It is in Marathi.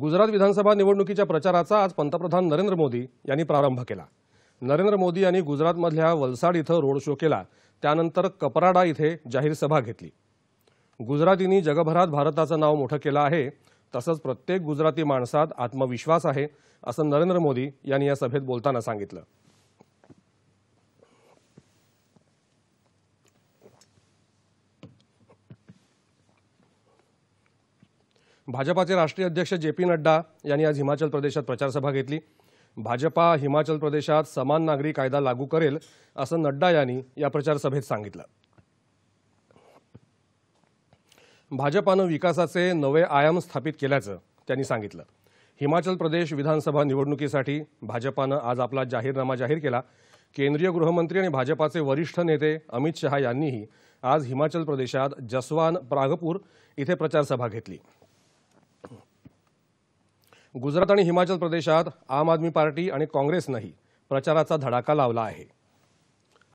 गुजरात विधानसभा निवडणुकीच्या प्रचाराचा आज पंतप्रधान नरेंद्र मोदी यांनी प्रारंभ केला नरेंद्र मोदी यांनी गुजरातमधल्या वलसाड इथं रोड शो केला त्यानंतर कपराडा इथे जाहीर सभा घेतली गुजरातींनी जगभरात भारताचं नाव मोठं केलं आहे तसंच प्रत्येक गुजराती माणसात आत्मविश्वास आहे असं नरेंद्र मोदी यांनी या सभेत बोलताना सांगितलं भाजपाचे राष्ट्रीय अध्यक्ष जे पी नड्डा यांनी आज हिमाचल प्रदेशात प्रचारसभा घेतली भाजपा हिमाचल प्रदेशात समान नागरी कायदा लागू करेल असं नड्डा यांनी या प्रचारसभेत सांगितलं भाजपानं विकासाचे नवे आयाम स्थापित केल्याचं त्यांनी सांगितलं हिमाचल प्रदेश विधानसभा निवडणुकीसाठी भाजपानं आज आपला जाहीरनामा जाहीर केला केंद्रीय गृहमंत्री आणि भाजपाचे वरिष्ठ नेते अमित शहा यांनीही आज हिमाचल प्रदेशात जसवान प्रागपूर इथे प्रचारसभा घेतली गुजरात आणि हिमाचल प्रदेशात आम आदमी पार्टी आणि काँग्रेसनंही प्रचाराचा धडाका लावला आहे